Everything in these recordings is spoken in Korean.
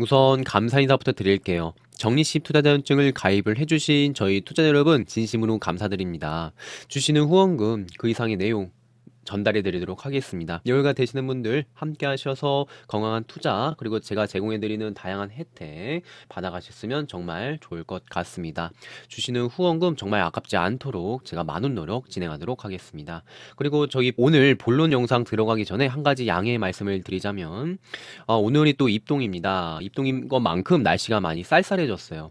우선 감사 인사부터 드릴게요. 정리식 투자자증을 가입을 해주신 저희 투자 여러분 진심으로 감사드립니다. 주시는 후원금, 그 이상의 내용, 전달해 드리도록 하겠습니다. 여유가 되시는 분들 함께 하셔서 건강한 투자 그리고 제가 제공해 드리는 다양한 혜택 받아가셨으면 정말 좋을 것 같습니다. 주시는 후원금 정말 아깝지 않도록 제가 많은 노력 진행하도록 하겠습니다. 그리고 저기 오늘 본론 영상 들어가기 전에 한 가지 양해의 말씀을 드리자면 어, 오늘이 또 입동입니다. 입동인 것만큼 날씨가 많이 쌀쌀해졌어요.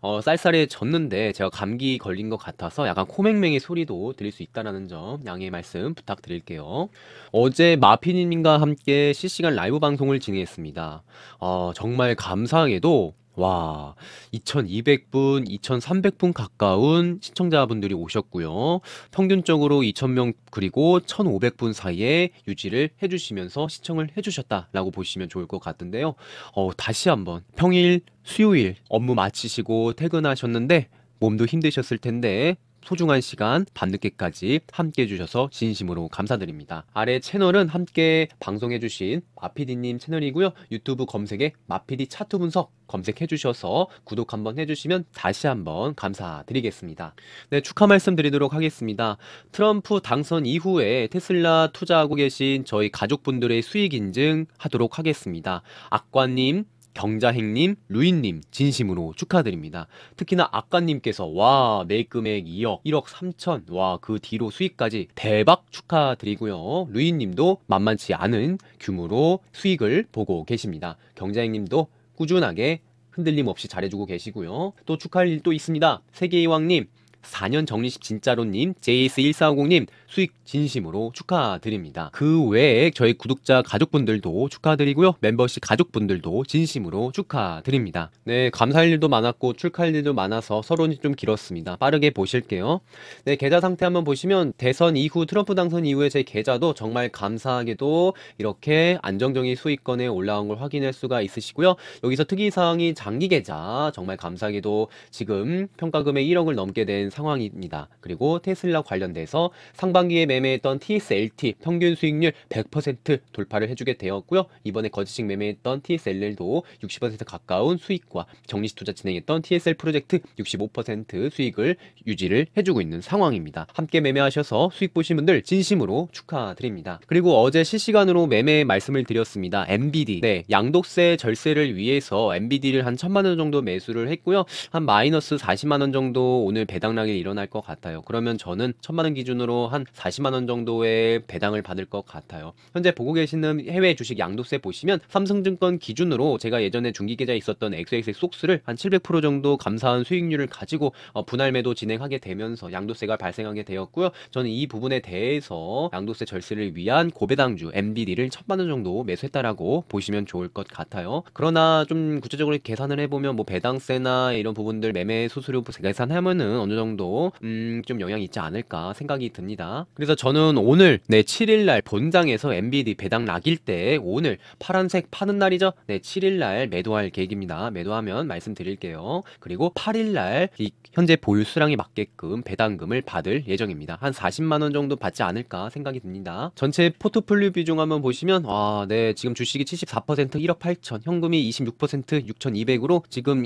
어, 쌀쌀해졌는데 제가 감기 걸린 것 같아서 약간 코맹맹이 소리도 들릴 수있다는점 양해의 말씀 부탁드립니다. 드릴게요. 어제 마피님과 함께 실시간 라이브 방송을 진행했습니다. 어, 정말 감사하게도 와, 2200분, 2300분 가까운 시청자분들이 오셨고요. 평균적으로 2000명 그리고 1500분 사이에 유지를 해주시면서 시청을 해주셨다라고 보시면 좋을 것 같은데요. 어, 다시 한번 평일, 수요일 업무 마치시고 퇴근하셨는데 몸도 힘드셨을 텐데 소중한 시간 밤늦게까지 함께 해주셔서 진심으로 감사드립니다. 아래 채널은 함께 방송해주신 마피디님 채널이고요. 유튜브 검색에 마피디 차트 분석 검색해주셔서 구독 한번 해주시면 다시 한번 감사드리겠습니다. 네, 축하 말씀드리도록 하겠습니다. 트럼프 당선 이후에 테슬라 투자하고 계신 저희 가족분들의 수익 인증 하도록 하겠습니다. 악관님, 경자행님, 루인님 진심으로 축하드립니다. 특히나 아까님께서 와 매금액 2억, 1억 3천 와 그 뒤로 수익까지 대박 축하드리고요. 루인님도 만만치 않은 규모로 수익을 보고 계십니다. 경자행님도 꾸준하게 흔들림 없이 잘해주고 계시고요. 또 축하할 일도 있습니다. 세계이왕님 4년 정리식 진짜로님, JS1450님 수익 진심으로 축하드립니다. 그 외에 저희 구독자 가족분들도 축하드리고요. 멤버십 가족분들도 진심으로 축하드립니다. 네, 감사할 일도 많았고 출첵할 일도 많아서 서론이 좀 길었습니다. 빠르게 보실게요. 네, 계좌 상태 한번 보시면 대선 이후 트럼프 당선 이후에 제 계좌도 정말 감사하게도 이렇게 안정적인 수익권에 올라온 걸 확인할 수가 있으시고요. 여기서 특이사항이 장기 계좌 정말 감사하게도 지금 평가금액 1억을 넘게 된 상황입니다. 그리고 테슬라 관련돼서 상반기에 매매했던 TSLT 평균 수익률 100% 돌파를 해주게 되었고요. 이번에 거지식 매매했던 TSLL도 60% 가까운 수익과 정리식 투자 진행했던 TSL 프로젝트 65% 수익을 유지를 해주고 있는 상황입니다. 함께 매매하셔서 수익 보신 분들 진심으로 축하드립니다. 그리고 어제 실시간으로 매매 말씀을 드렸습니다. MBD 네, 양도세 절세를 위해서 MBD를 한 천만 원 정도 매수를 했고요. 한 마이너스 40만 원 정도 오늘 배당 엄청나게 일어날 것 같아요. 그러면 저는 천만 원 기준으로 한 40만 원 정도의 배당을 받을 것 같아요. 현재 보고 계시는 해외 주식 양도세 보시면 삼성증권 기준으로 제가 예전에 중기계좌에 있었던 XXX 속수를 한 700% 정도 감사한 수익률을 가지고 어, 분할 매도 진행하게 되면서 양도세가 발생하게 되었고요. 저는 이 부분에 대해서 양도세 절세를 위한 고배당주 MBD를 천만 원 정도 매수했다라고 보시면 좋을 것 같아요. 그러나 좀 구체적으로 계산을 해보면 뭐 배당세나 이런 부분들 매매 수수료 계산하면은 어느 정도 정도 음, 좀 영향이 있지 않을까 생각이 듭니다. 그래서 저는 오늘 네 7일날 본장에서 MBD 배당 락일때 오늘 파란색 파는 날이죠. 네 7일날 매도할 계획입니다. 매도하면 말씀드릴게요. 그리고 8일날 현재 보유 수량에 맞게끔 배당금을 받을 예정입니다. 한 40만 원 정도 받지 않을까 생각이 듭니다. 전체 포트폴리오 비중 한번 보시면 아, 네 지금 주식이 74% 1억 8천, 현금이 26% 6,200으로 지금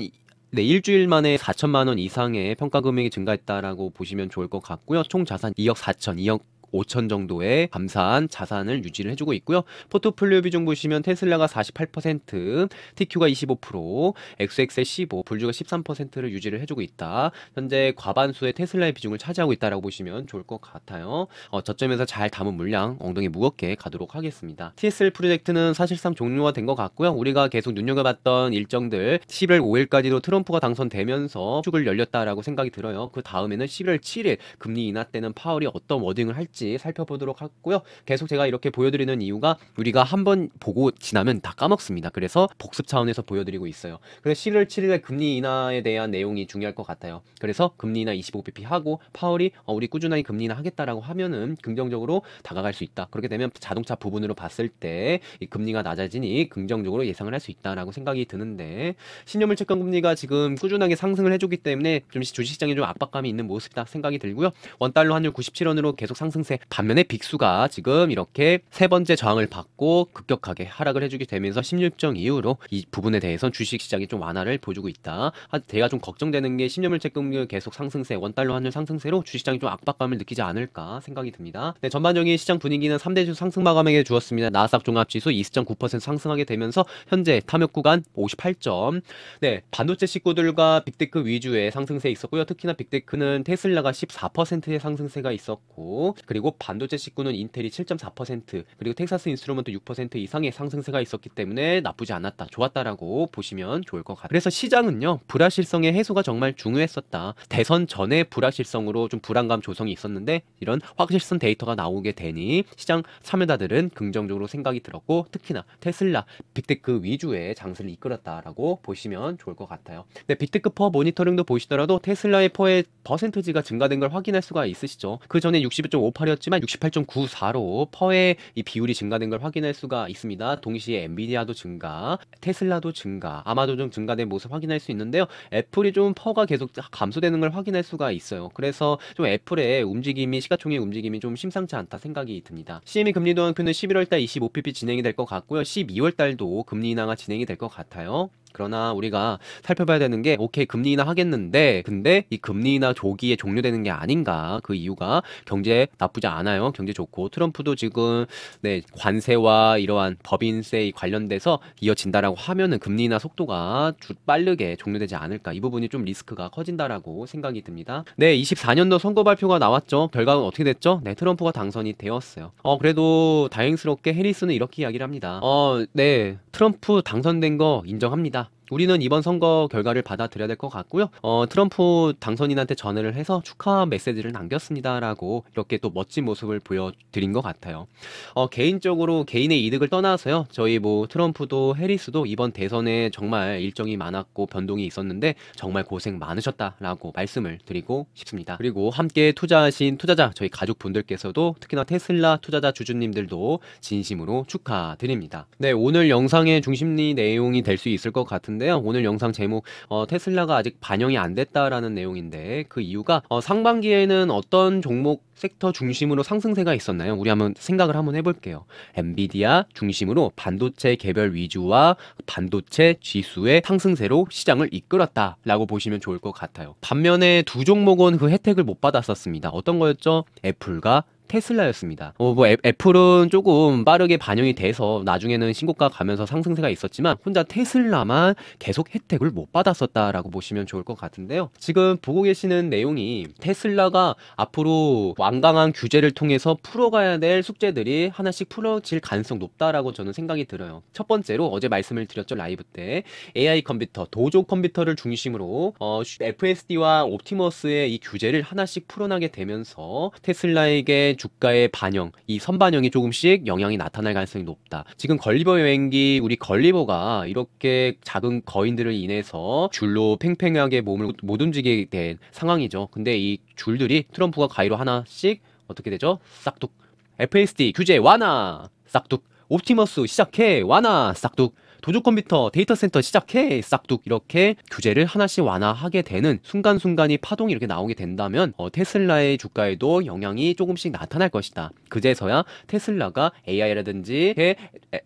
네, 일주일 만에 4천만 원 이상의 평가 금액이 증가했다라고 보시면 좋을 것 같고요. 총 자산 2억 4천, 2억 5천 정도의 감사한 자산을 유지를 해주고 있고요. 포트폴리오 비중 보시면 테슬라가 48%, TQ가 25%, XX의 15, 불주가 13%를 유지를 해주고 있다. 현재 과반수의 테슬라의 비중을 차지하고 있다라고 보시면 좋을 것 같아요. 어, 저점에서 잘 담은 물량 엉덩이 무겁게 가도록 하겠습니다. TSL 프로젝트는 사실상 종료가 된 것 같고요. 우리가 계속 눈여겨봤던 일정들 11월 5일까지도 트럼프가 당선되면서 축을 열렸다라고 생각이 들어요. 그 다음에는 11월 7일 금리 인하 때는 파월이 어떤 워딩을 할지 하나 살펴보도록 하고요. 계속 제가 이렇게 보여드리는 이유가 우리가 한번 보고 지나면 다 까먹습니다. 그래서 복습 차원에서 보여드리고 있어요. 그래서 11월 7일에 금리 인하에 대한 내용이 중요할 것 같아요. 그래서 금리 인하 25bp 하고 파월이 어, 우리 꾸준하게 금리 인하 하겠다라고 하면은 긍정적으로 다가갈 수 있다. 그렇게 되면 자동차 부분으로 봤을 때 금리가 낮아지니 긍정적으로 예상을 할 수 있다라고 생각이 드는데 신용물 채권 금리가 지금 꾸준하게 상승을 해주기 때문에 좀 주식시장에 좀 압박감이 있는 모습이다 생각이 들고요. 원달러 환율 97원으로 계속 상승 상승세. 반면에 빅수가 지금 이렇게 세 번째 저항을 받고 급격하게 하락을 해주게 되면서 16정 이후로 이 부분에 대해선 주식시장이 좀 완화를 보여주고 있다. 제가 좀 걱정되는 게 10년물 채금률 권 계속 상승세, 원달러 환율 상승세로 주식시장이 좀 압박감을 느끼지 않을까 생각이 듭니다. 네, 전반적인 시장 분위기는 3대 주 상승 마감에에 주었습니다. 나스닥 종합지수 20.9% 상승하게 되면서 현재 탐욕 구간 58점. 네, 반도체 식구들과 빅테크 위주의 상승세 있었고요. 특히나 빅테크는 테슬라가 14%의 상승세가 있었고 그리고 반도체 식구는 인텔이 7.4% 그리고 텍사스 인스트루먼트 6% 이상의 상승세가 있었기 때문에 나쁘지 않았다 좋았다라고 보시면 좋을 것 같아요 그래서 시장은요 불확실성의 해소가 정말 중요했었다 대선 전에 불확실성으로 좀 불안감 조성이 있었는데 이런 확실성 데이터가 나오게 되니 시장 참여자들은 긍정적으로 생각이 들었고 특히나 테슬라 빅테크 위주의 장세를 이끌었다라고 보시면 좋을 것 같아요 네, 빅테크 퍼 모니터링도 보시더라도 테슬라의 퍼의 퍼센트지가 증가된 걸 확인할 수가 있으시죠 그 전에 62.5% 허렸지만 68.94로 퍼의 이 비율이 증가된 걸 확인할 수가 있습니다. 동시에 엔비디아도 증가, 테슬라도 증가, 아마존 증가된 모습 확인할 수 있는데요. 애플이 좀 퍼가 계속 감소되는 걸 확인할 수가 있어요. 그래서 좀 애플의 움직임이 시가총액 움직임이 좀 심상치 않다 생각이 듭니다. CME 금리 도안표는 11월 달 25pp 진행이 될 것 같고요. 12월 달도 금리 인하가 진행이 될 것 같아요. 그러나 우리가 살펴봐야 되는 게 오케이 금리 인하 하겠는데 근데 이 금리 인하 조기에 종료되는 게 아닌가 그 이유가 경제 나쁘지 않아요 경제 좋고 트럼프도 지금 네 관세와 이러한 법인세 관련돼서 이어진다라고 하면은 금리 인하 속도가 빠르게 종료되지 않을까 이 부분이 좀 리스크가 커진다라고 생각이 듭니다 네 24년도 선거 발표가 나왔죠 결과는 어떻게 됐죠 네 트럼프가 당선이 되었어요 어 그래도 다행스럽게 해리스는 이렇게 이야기를 합니다 어 네 트럼프 당선된 거 인정합니다 감사합니다. 우리는 이번 선거 결과를 받아들여야 될 것 같고요. 어, 트럼프 당선인한테 전화를 해서 축하 메시지를 남겼습니다라고 이렇게 또 멋진 모습을 보여드린 것 같아요. 어, 개인적으로 개인의 이득을 떠나서요. 저희 뭐 트럼프도 해리스도 이번 대선에 정말 일정이 많았고 변동이 있었는데 정말 고생 많으셨다라고 말씀을 드리고 싶습니다. 그리고 함께 투자하신 투자자 저희 가족분들께서도 특히나 테슬라 투자자 주주님들도 진심으로 축하드립니다. 네 오늘 영상의 중심리 내용이 될 수 있을 것 같은. 데 같은데요. 오늘 영상 제목 어, 테슬라가 아직 반영이 안 됐다라는 내용인데 그 이유가 어, 상반기에는 어떤 종목 섹터 중심으로 상승세가 있었나요? 우리 한번 생각을 한번 해볼게요. 엔비디아 중심으로 반도체 개별 위주와 반도체 지수의 상승세로 시장을 이끌었다라고 보시면 좋을 것 같아요. 반면에 두 종목은 그 혜택을 못 받았었습니다. 어떤 거였죠? 애플과 테슬라였습니다. 어, 뭐 애, 애플은 조금 빠르게 반영이 돼서 나중에는 신고가 가면서 상승세가 있었지만 혼자 테슬라만 계속 혜택을 못 받았었다라고 보시면 좋을 것 같은데요. 지금 보고 계시는 내용이 테슬라가 앞으로 완강한 규제를 통해서 풀어가야 될 숙제들이 하나씩 풀어질 가능성 높다라고 저는 생각이 들어요. 첫 번째로 어제 말씀을 드렸죠 라이브 때 AI 컴퓨터 도조 컴퓨터를 중심으로 어, FSD와 옵티머스의 이 규제를 하나씩 풀어나게 되면서 테슬라에게 주가의 반영, 이 선반영이 조금씩 영향이 나타날 가능성이 높다. 지금 걸리버 여행기 우리 걸리버가 이렇게 작은 거인들을 인해서 줄로 팽팽하게 몸을 못 움직이게 된 상황이죠. 근데 이 줄들이 트럼프가 가위로 하나씩 어떻게 되죠? 싹둑. FSD 규제 완화. 싹둑. 옵티머스 시작해. 완화. 싹둑. 도조 컴퓨터 데이터 센터 시작해 싹둑 이렇게 규제를 하나씩 완화하게 되는 순간순간이 파동이 이렇게 나오게 된다면 어, 테슬라의 주가에도 영향이 조금씩 나타날 것이다. 그제서야 테슬라가 AI라든지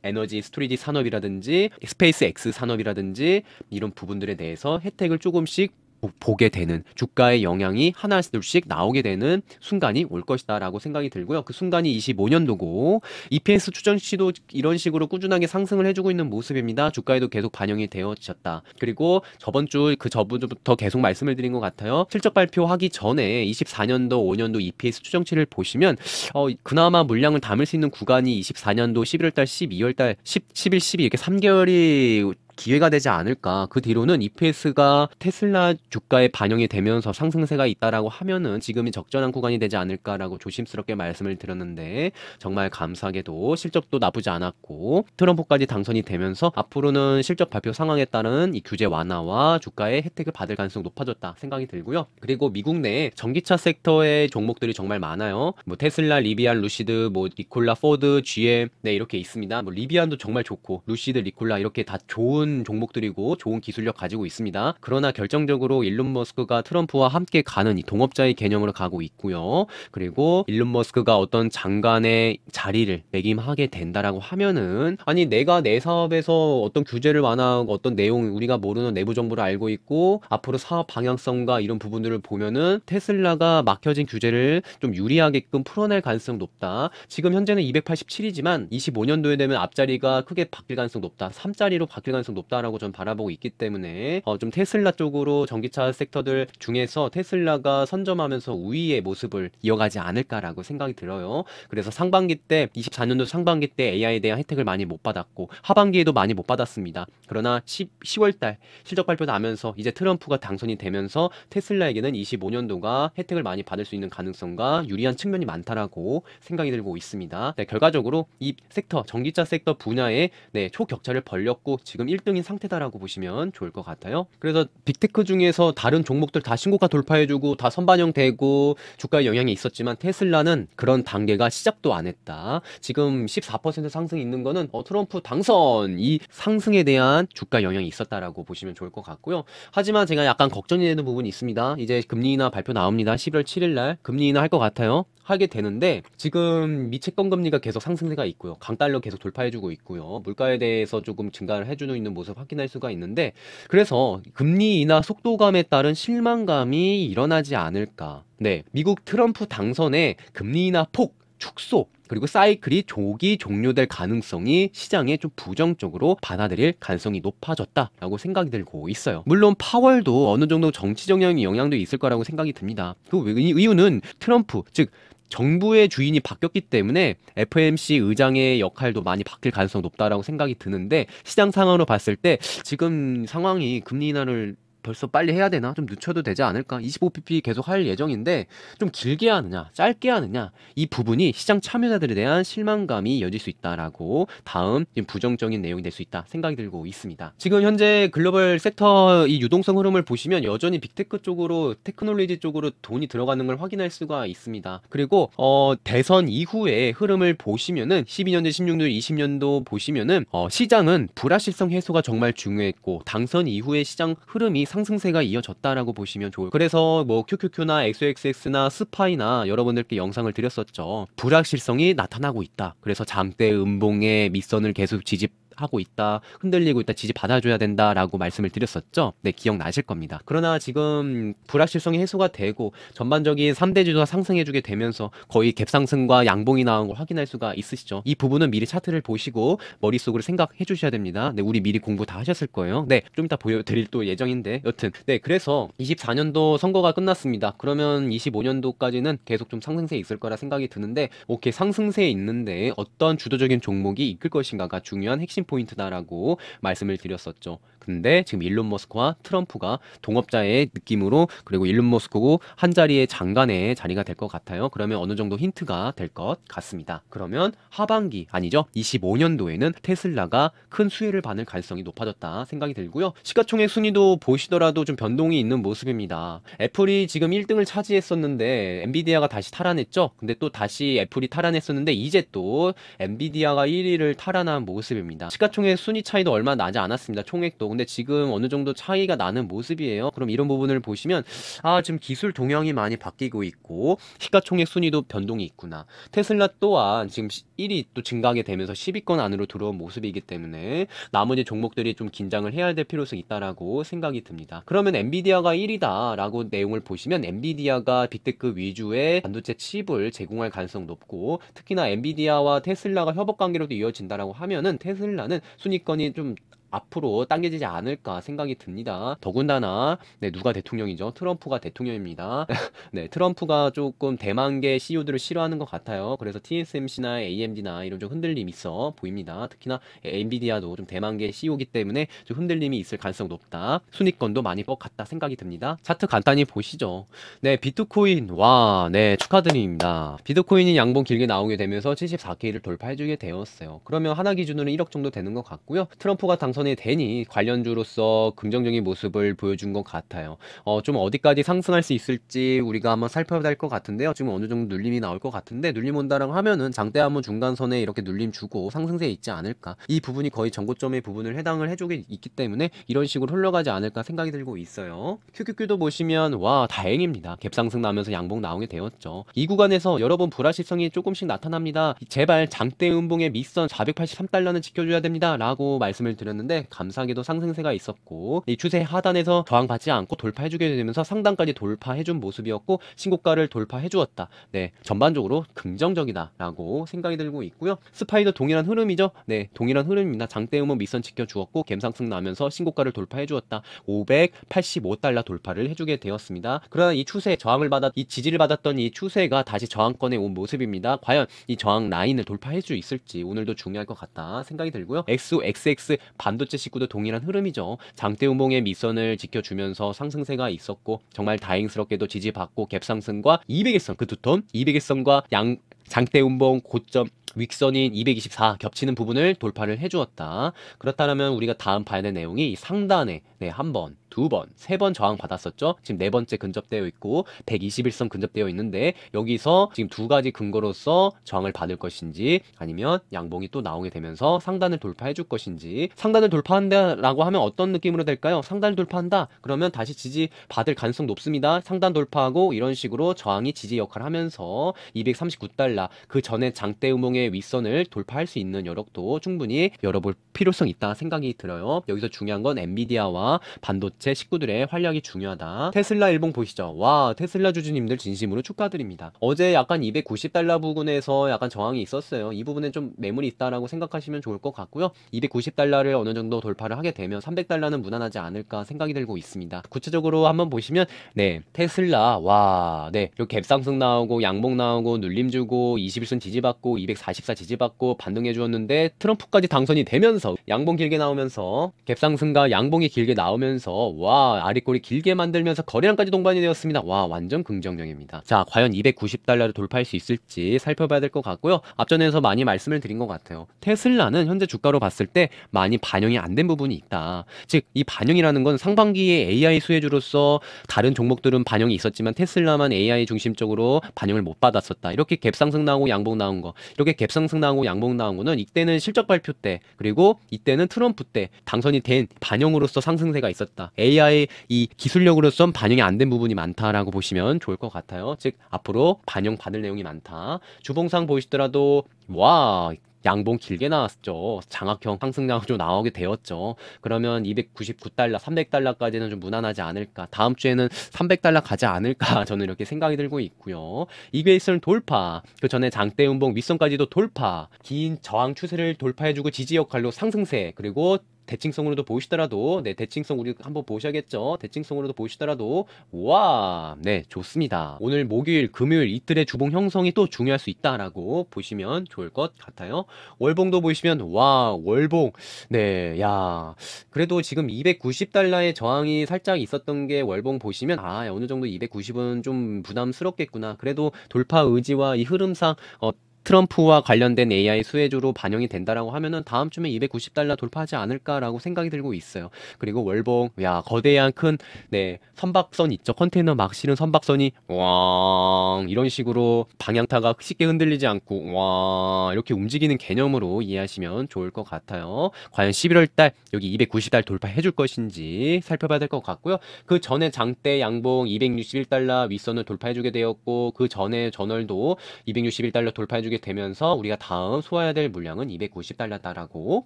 에너지 스토리지 산업이라든지 스페이스 X 산업이라든지 이런 부분들에 대해서 혜택을 조금씩 보게 되는 주가의 영향이 하나둘씩 나오게 되는 순간이 올 것이다라고 생각이 들고요. 그 순간이 25년도고 EPS 추정 치도 이런 식으로 꾸준하게 상승을 해주고 있는 모습입니다. 주가에도 계속 반영이 되어졌다. 그리고 저번 주그 저번부터 계속 말씀을 드린 것 같아요. 실적 발표하기 전에 24년도 5년도 EPS 추정치를 보시면 어, 그나마 물량을 담을 수 있는 구간이 24년도 11월달, 12월달, 10, 11, 12 이렇게 3개월이 기회가 되지 않을까. 그 뒤로는 EPS가 테슬라 주가에 반영이 되면서 상승세가 있다라고 하면은 지금이 적절한 구간이 되지 않을까라고 조심스럽게 말씀을 드렸는데 정말 감사하게도 실적도 나쁘지 않았고 트럼프까지 당선이 되면서 앞으로는 실적 발표 상황에 따른 이 규제 완화와 주가의 혜택을 받을 가능성이 높아졌다 생각이 들고요. 그리고 미국 내 전기차 섹터의 종목들이 정말 많아요. 뭐 테슬라, 리비안, 루시드, 뭐 니콜라, 포드, GM 네 이렇게 있습니다. 뭐 리비안도 정말 좋고 루시드, 니콜라 이렇게 다 좋은 좋은 종목들이고 좋은 기술력 가지고 있습니다. 그러나 결정적으로 일론 머스크가 트럼프와 함께 가는 이 동업자의 개념으로 가고 있고요. 그리고 일론 머스크가 어떤 장관의 자리를 매김하게 된다라고 하면은 아니 내가 내 사업에서 어떤 규제를 완화하고 어떤 내용 우리가 모르는 내부 정보를 알고 있고 앞으로 사업 방향성과 이런 부분들을 보면은 테슬라가 막혀진 규제를 좀 유리하게끔 풀어낼 가능성 높다. 지금 현재는 287이지만 25년도에 되면 앞자리가 크게 바뀔 가능성 높다. 3자리로 바뀔 가능성 높다. 높다라고 좀 바라보고 있기 때문에 어, 좀 테슬라 쪽으로 전기차 섹터들 중에서 테슬라가 선점하면서 우위의 모습을 이어가지 않을까라고 생각이 들어요. 그래서 상반기 때 24년도 상반기 때 AI에 대한 혜택을 많이 못 받았고 하반기에도 많이 못 받았습니다. 그러나 10, 10월달 실적 발표 나면서 이제 트럼프가 당선이 되면서 테슬라에게는 25년도가 혜택을 많이 받을 수 있는 가능성과 유리한 측면이 많다라고 생각이 들고 있습니다. 네, 결과적으로 이 섹터 전기차 섹터 분야에 네, 초격차를 벌렸고 지금 1등 폭락적인 상태다라고 보시면 좋을 것 같아요. 그래서 빅테크 중에서 다른 종목들 다 신고가 돌파해주고 다 선반영되고 주가에 영향이 있었지만 테슬라는 그런 단계가 시작도 안 했다. 지금 14% 상승 있는 거는 어, 트럼프 당선 이 상승에 대한 주가 영향이 있었다라고 보시면 좋을 것 같고요. 하지만 제가 약간 걱정이 되는 부분이 있습니다. 이제 금리 인하 발표 나옵니다. 11월 7일 날 금리 인하 할것 같아요. 하게 되는데 지금 미채권 금리가 계속 상승세가 있고요. 강달러 계속 돌파해주고 있고요. 물가에 대해서 조금 증가를 해주는 있는 모습 확인할 수가 있는데 그래서 금리 인하 속도감에 따른 실망감이 일어나지 않을까. 네, 미국 트럼프 당선에 금리 인하 폭 축소 그리고 사이클이 조기 종료될 가능성이 시장에 좀 부정적으로 받아들일 가능성이 높아졌다라고 생각이 들고 있어요. 물론 파월도 어느 정도 정치적 영향도 있을 거라고 생각이 듭니다. 그 이유는 트럼프 즉 정부의 주인이 바뀌었기 때문에 FMC 의장의 역할도 많이 바뀔 가능성 높다라고 생각이 드는데 시장 상황으로 봤을 때 지금 상황이 금리 인하를 벌써 빨리 해야 되나? 좀 늦춰도 되지 않을까? 25pp 계속 할 예정인데 좀 길게 하느냐, 짧게 하느냐 이 부분이 시장 참여자들에 대한 실망감이 이어질수 있다라고 다음 부정적인 내용이 될 수 있다 생각이 들고 있습니다. 지금 현재 글로벌 섹터 이 유동성 흐름을 보시면 여전히 빅테크 쪽으로 테크놀로지 쪽으로 돈이 들어가는 걸 확인할 수가 있습니다. 그리고 어, 대선 이후의 흐름을 보시면은 1 2년대 16년도, 20년도 보시면은 어, 시장은 불확실성 해소가 정말 중요했고 당선 이후의 시장 흐름이 상승세가 이어졌다라고 보시면 좋을 그래서 뭐 QQQ나 XXX나 스파이나 여러분들께 영상을 드렸었죠. 불확실성이 나타나고 있다. 그래서 잠때 음봉의 밑선을 계속 지집 하고 있다. 흔들리고 있다. 지지 받아줘야 된다라고 말씀을 드렸었죠. 네, 기억나실 겁니다. 그러나 지금 불확실성이 해소가 되고 전반적인 3대 지도가 상승해주게 되면서 거의 갭상승과 양봉이 나온 걸 확인할 수가 있으시죠. 이 부분은 미리 차트를 보시고 머릿속으로 생각해 주셔야 됩니다. 네, 우리 미리 공부 다 하셨을 거예요. 네, 좀 이따 보여드릴 또 예정인데 여튼 네, 그래서 24년도 선거가 끝났습니다. 그러면 25년도까지는 계속 좀 상승세에 있을 거라 생각이 드는데 오케이 상승세에 있는데 어떤 주도적인 종목이 이끌 것인가가 중요한 핵심 포인트다라고 말씀을 드렸었죠. 근데 지금 일론 머스크와 트럼프가 동업자의 느낌으로 그리고 일론 머스크고 한 자리에 장관의 자리가 될 것 같아요. 그러면 어느 정도 힌트가 될 것 같습니다. 그러면 하반기 아니죠? 25년도에는 테슬라가 큰 수혜를 받을 가능성이 높아졌다 생각이 들고요. 시가총액 순위도 보시더라도 좀 변동이 있는 모습입니다. 애플이 지금 1등을 차지했었는데 엔비디아가 다시 탈환했죠. 근데 또 다시 애플이 탈환했었는데 이제 또 엔비디아가 1위를 탈환한 모습입니다. 시가총액 순위 차이도 얼마 나지 않았습니다. 총액도 근데 지금 어느 정도 차이가 나는 모습이에요. 그럼 이런 부분을 보시면 아 지금 기술 동향이 많이 바뀌고 있고 시가총액 순위도 변동이 있구나. 테슬라 또한 지금 1위 또 증가하게 되면서 10위권 안으로 들어온 모습이기 때문에 나머지 종목들이 좀 긴장을 해야 될 필요성이 있다라고 생각이 듭니다. 그러면 엔비디아가 1위다라고 내용을 보시면 엔비디아가 빅테크 위주의 반도체 칩을 제공할 가능성 높고 특히나 엔비디아와 테슬라가 협업 관계로도 이어진다라고 하면은 테슬라는 순위권이 좀 앞으로 당겨지지 않을까 생각이 듭니다. 더군다나 네, 누가 대통령이죠? 트럼프가 대통령입니다. 네, 트럼프가 조금 대만계 CEO들을 싫어하는 것 같아요. 그래서 TSMC나 AMD나 이런 좀 흔들림이 있어 보입니다. 특히나 엔비디아도 좀 대만계 CEO기 때문에 좀 흔들림이 있을 가능성 높다. 순위권도 많이 뻑같다 생각이 듭니다. 차트 간단히 보시죠. 네, 비트코인 와, 네, 축하드립니다. 비트코인이 양봉 길게 나오게 되면서 74K를 돌파해 주게 되었어요. 그러면 하나 기준으로 는 1억 정도 되는 것 같고요. 트럼프가 당선 당선이 되니 관련주로서 긍정적인 모습을 보여준 것 같아요. 어, 좀 어디까지 상승할 수 있을지 우리가 한번 살펴봐야 될 것 같은데요. 지금 어느 정도 눌림이 나올 것 같은데 눌림 온다랑 하면은 장대 한번 중간선에 이렇게 눌림 주고 상승세 있지 않을까. 이 부분이 거의 전고점의 부분을 해당을 해주고 있기 때문에 이런 식으로 흘러가지 않을까 생각이 들고 있어요. QQQ도 보시면 와 다행입니다. 갭상승 나면서 양봉 나오게 되었죠. 이 구간에서 여러 번 불화시성이 조금씩 나타납니다. 제발 장대 음봉의 밑선 483달러는 지켜줘야 됩니다. 라고 말씀을 드렸는데 있었는데 감사기도 상승세가 있었고 이 추세 하단에서 저항받지 않고 돌파해주게 되면서 상단까지 돌파해준 모습이었고 신고가를 돌파해주었다. 네, 전반적으로 긍정적이다라고 생각이 들고 있고요. 스파이도 동일한 흐름이죠. 네, 동일한 흐름입니다. 장대음은 미선 지켜주었고 갬상승 나면서 신고가를 돌파해주었다. 585달러 돌파를 해주게 되었습니다. 그러나 이 추세 저항을 받았, 이 지지를 받았던 이 추세가 다시 저항권에 온 모습입니다. 과연 이 저항 라인을 돌파해줄수 있을지 오늘도 중요할 것 같다 생각이 들고요. XOXX 반 반도체 시구도 동일한 흐름이죠. 장대우봉의 밑선을 지켜주면서 상승세가 있었고 정말 다행스럽게도 지지받고 갭상승과 200일선 그 두툼 200일선과 양 장대운봉 고점 윅선인 224 겹치는 부분을 돌파를 해주었다. 그렇다면 우리가 다음 봐야 될 내용이 상단에 네, 한 번, 두 번, 세 번 저항 받았었죠. 지금 네 번째 근접되어 있고 121선 근접되어 있는데 여기서 지금 두 가지 근거로서 저항을 받을 것인지 아니면 양봉이 또 나오게 되면서 상단을 돌파해 줄 것인지 상단을 돌파한다라고 하면 어떤 느낌으로 될까요? 상단을 돌파한다. 그러면 다시 지지 받을 가능성 높습니다. 상단 돌파하고 이런 식으로 저항이 지지 역할을 하면서 239달러 그 전에 장대 음봉의 정 윗선을 돌파할 수 있는 여력도 충분히 열어볼 필요성이 있다 생각이 들어요. 여기서 중요한 건 엔비디아와 반도체 식구들의 활약이 중요하다. 테슬라 일봉 보시죠. 와 테슬라 주주님들 진심으로 축하드립니다. 어제 약간 290달러 부근에서 약간 저항이 있었어요. 이부분에좀 매물이 있다라고 생각하시면 좋을 것 같고요. 290달러를 어느 정도 돌파를 하게 되면 300달러는 무난하지 않을까 생각이 들고 있습니다. 구체적으로 한번 보시면 네 테슬라 와네 이렇게 갭상승 나오고 양봉 나오고 눌림 주고 21선 지지받고240 가십사 지지받고 반등해 주었는데 트럼프까지 당선이 되면서 양봉 길게 나오면서 갭상승과 양봉이 길게 나오면서 와 아리꼬리 길게 만들면서 거래량까지 동반이 되었습니다. 와 완전 긍정적입니다. 자 과연 290달러를 돌파할 수 있을지 살펴봐야 될 것 같고요. 앞전에서 많이 말씀을 드린 것 같아요. 테슬라는 현재 주가로 봤을 때 많이 반영이 안 된 부분이 있다. 즉 이 반영이라는 건 상반기에 AI 수혜주로서 다른 종목들은 반영이 있었지만 테슬라만 AI 중심적으로 반영을 못 받았었다. 이렇게 갭상승 나오고 양봉 나온 거 이렇게 갭상승 나온 거 양봉 나온 거는 이때는 실적 발표 때 그리고 이때는 트럼프 때 당선이 된 반영으로서 상승세가 있었다. AI 이 기술력으로선 반영이 안 된 부분이 많다라고 보시면 좋을 것 같아요. 즉 앞으로 반영 받을 내용이 많다. 주봉상 보시더라도 이와 양봉 길게 나왔죠. 장악형 상승장으로 나오게 되었죠. 그러면 299달러, 300달러까지는 좀 무난하지 않을까. 다음 주에는 300달러 가지 않을까. 저는 이렇게 생각이 들고 있고요. 이베이스는 돌파. 그 전에 장대 음봉 윗선까지도 돌파. 긴 저항 추세를 돌파해주고 지지 역할로 상승세. 그리고 대칭성으로도 보시더라도 네 대칭성 우리 한번 보셔야겠죠 대칭성으로도 보시더라도 와 네 좋습니다 오늘 목요일 금요일 이틀의 주봉 형성이 또 중요할 수 있다라고 보시면 좋을 것 같아요 월봉도 보시면 와 월봉 네 야 그래도 지금 290달러의 저항이 살짝 있었던 게 월봉 보시면 아 어느 정도 290은 좀 부담스럽겠구나 그래도 돌파 의지와 이 흐름상 어 트럼프와 관련된 AI 수혜주로 반영이 된다라고 하면은 다음 주면 290달러 돌파하지 않을까라고 생각이 들고 있어요. 그리고 월봉 야 거대한 큰네 선박선 있죠 컨테이너 막 실은 선박선이 왕 이런 식으로 방향타가 쉽게 흔들리지 않고 왕 이렇게 움직이는 개념으로 이해하시면 좋을 것 같아요. 과연 11월달 여기 290달 돌파해줄 것인지 살펴봐야 될 것 같고요. 그 전에 장대 양봉 261달러 윗선을 돌파해주게 되었고 그 전에 전월도 261달러 돌파해주 보여주게 되면서 우리가 다음 소화해야 될 물량은 290달러다라고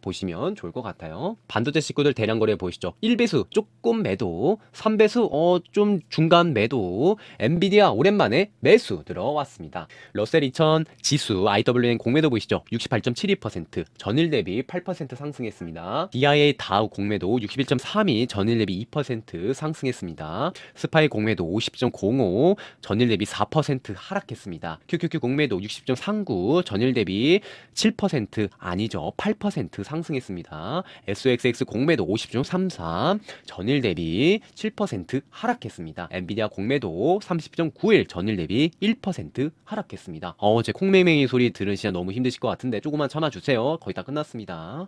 보시면 좋을 것 같아요. 반도체 식구들 대량 거래 보시죠. 1배수 조금 매도, 3배수 어좀 중간 매도, 엔비디아 오랜만에 매수 들어왔습니다. 러셀 2000 지수 IWN 공매도 보시죠. 68.72% 전일 대비 8% 상승했습니다. DIA 다우 공매도 61.32 전일 대비 2% 상승했습니다. 스파이 공매도 50.05 전일 대비 4% 하락했습니다. QQQ 공매도 60.39 19 전일 대비 7% 아니죠. 8% 상승했습니다. SXX 공매도 50.34중 전일 대비 7% 하락했습니다. 엔비디아 공매도 30.91 전일 대비 1% 하락했습니다. 어제 콩맹맹이 소리 들으시야 너무 힘드실 것 같은데 조금만 참아주세요. 거의 다 끝났습니다.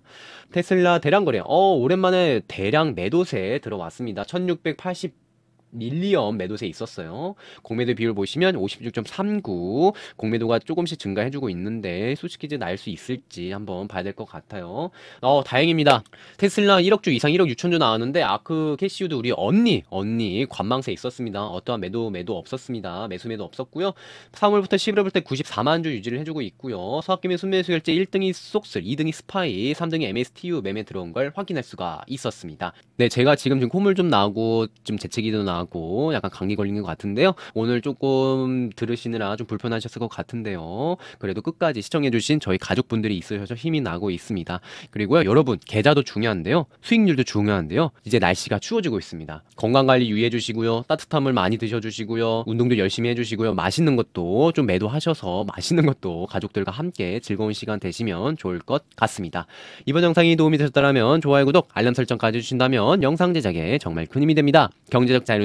테슬라 대량 거래. 어 오랜만에 대량 매도세 들어왔습니다. 1680 밀리언 매도세 있었어요. 공매도 비율 보시면 56.39 공매도가 조금씩 증가해주고 있는데 수시키즈 날수 있을지 한번 봐야 될 것 같아요. 어 다행입니다. 테슬라 1억 주 이상 1억 6천주 나왔는데 아크 그 캐시우드 우리 언니 언니 관망세 있었습니다. 어떠한 매도 매도 없었습니다. 매수 매도 없었고요. 3월부터 11월 때 94만 주 유지를 해주고 있고요. 서학기민 순매수 결제 1등이 속슬 2등이 스파이 3등이 MSTU 매매 들어온 걸 확인할 수가 있었습니다. 네 제가 지금 지 콧물 좀 나고 좀 재채기도 나 나고 약간 감기 걸린 것 같은데요. 오늘 조금 들으시느라 좀 불편하셨을 것 같은데요. 그래도 끝까지 시청해주신 저희 가족분들이 있으셔서 힘이 나고 있습니다. 그리고요, 여러분, 계좌도 중요한데요. 수익률도 중요한데요. 이제 날씨가 추워지고 있습니다. 건강관리 유의해주시고요. 따뜻한 물 많이 드셔주시고요. 운동도 열심히 해주시고요. 맛있는 것도 좀 매도하셔서 맛있는 것도 가족들과 함께 즐거운 시간 되시면 좋을 것 같습니다. 이번 영상이 도움이 되셨다면 좋아요, 구독, 알람 설정까지 해주신다면 영상 제작에 정말 큰 힘이 됩니다. 경제적 자유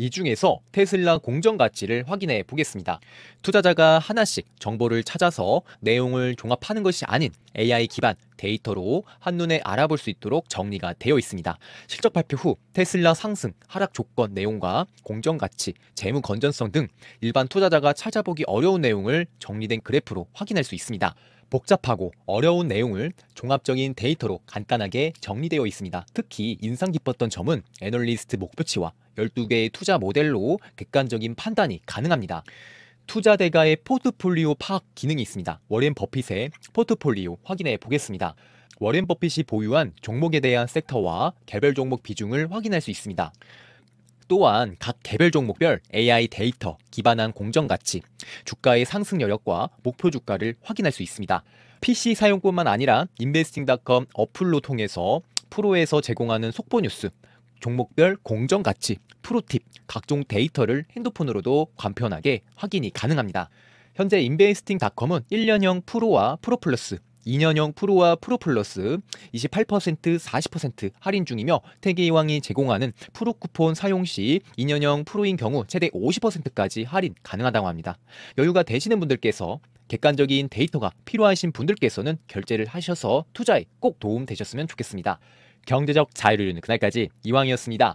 이 중에서 테슬라 공정 가치를 확인해 보겠습니다. 투자자가 하나씩 정보를 찾아서 내용을 종합하는 것이 아닌 AI 기반 데이터로 한눈에 알아볼 수 있도록 정리가 되어 있습니다. 실적 발표 후 테슬라 상승, 하락 조건 내용과 공정 가치, 재무 건전성 등 일반 투자자가 찾아보기 어려운 내용을 정리된 그래프로 확인할 수 있습니다. 복잡하고 어려운 내용을 종합적인 데이터로 간단하게 정리되어 있습니다. 특히 인상 깊었던 점은 애널리스트 목표치와 12개의 투자 모델로 객관적인 판단이 가능합니다. 투자 대가의 포트폴리오 파악 기능이 있습니다. 워렌 버핏의 포트폴리오 확인해 보겠습니다. 워렌 버핏이 보유한 종목에 대한 섹터와 개별 종목 비중을 확인할 수 있습니다. 또한 각 개별 종목별 AI 데이터 기반한 공정 가치, 주가의 상승 여력과 목표 주가를 확인할 수 있습니다. PC 사용뿐만 아니라 investing.com 어플로 통해서 프로에서 제공하는 속보 뉴스, 종목별 공정 가치, 프로팁, 각종 데이터를 핸드폰으로도 간편하게 확인이 가능합니다. 현재 인베이스팅닷컴은 1년형 프로와 프로플러스, 2년형 프로와 프로플러스 28% 40% 할인 중이며 태계이왕이 제공하는 프로 쿠폰 사용 시 2년형 프로인 경우 최대 50%까지 할인 가능하다고 합니다. 여유가 되시는 분들께서 객관적인 데이터가 필요하신 분들께서는 결제를 하셔서 투자에 꼭 도움 되셨으면 좋겠습니다. 경제적 자유를 이루는 그날까지 이왕이었습니다.